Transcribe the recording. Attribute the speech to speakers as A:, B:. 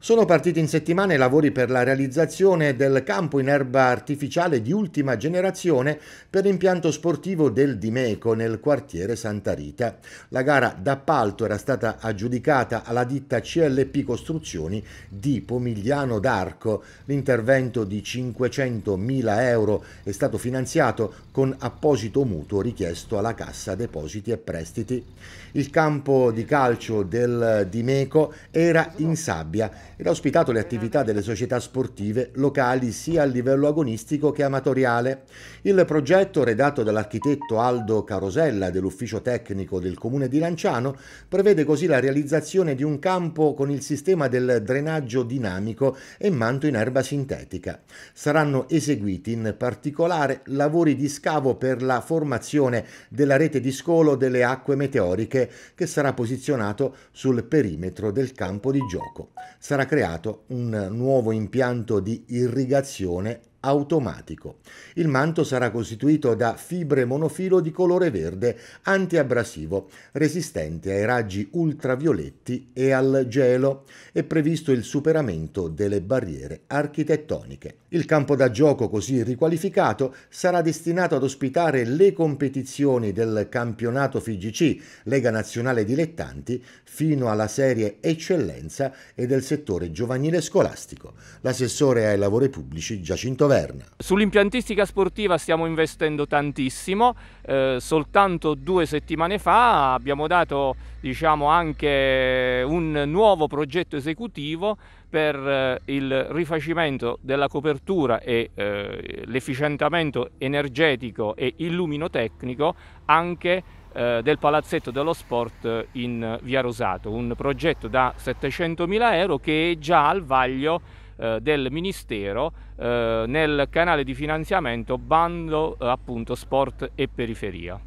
A: Sono partiti in settimana i lavori per la realizzazione del campo in erba artificiale di ultima generazione per l'impianto sportivo del Dimeco nel quartiere Santa Rita. La gara d'appalto era stata aggiudicata alla ditta CLP Costruzioni di Pomigliano d'Arco. L'intervento di 500.000 euro è stato finanziato con apposito mutuo richiesto alla Cassa Depositi e Prestiti. Il campo di calcio del Dimeco era in sabbia ed ha ospitato le attività delle società sportive locali sia a livello agonistico che amatoriale. Il progetto, redatto dall'architetto Aldo Carosella dell'ufficio tecnico del comune di Lanciano, prevede così la realizzazione di un campo con il sistema del drenaggio dinamico e manto in erba sintetica. Saranno eseguiti in particolare lavori di scavo per la formazione della rete di scolo delle acque meteoriche che sarà posizionato sul perimetro del campo di gioco. Sarà creato un nuovo impianto di irrigazione automatico. Il manto sarà costituito da fibre monofilo di colore verde antiabrasivo, resistente ai raggi ultravioletti e al gelo. È previsto il superamento delle barriere architettoniche. Il campo da gioco così riqualificato sarà destinato ad ospitare le competizioni del campionato FIGC, Lega Nazionale Dilettanti, fino alla serie Eccellenza e del settore giovanile scolastico. L'assessore ai lavori pubblici Giacinto governa.
B: Sull'impiantistica sportiva stiamo investendo tantissimo, eh, soltanto due settimane fa abbiamo dato diciamo, anche un nuovo progetto esecutivo per eh, il rifacimento della copertura e eh, l'efficientamento energetico e illuminotecnico anche eh, del palazzetto dello sport in Via Rosato, un progetto da 700 mila euro che è già al vaglio eh, del Ministero eh, nel canale di finanziamento bando eh, appunto sport e periferia.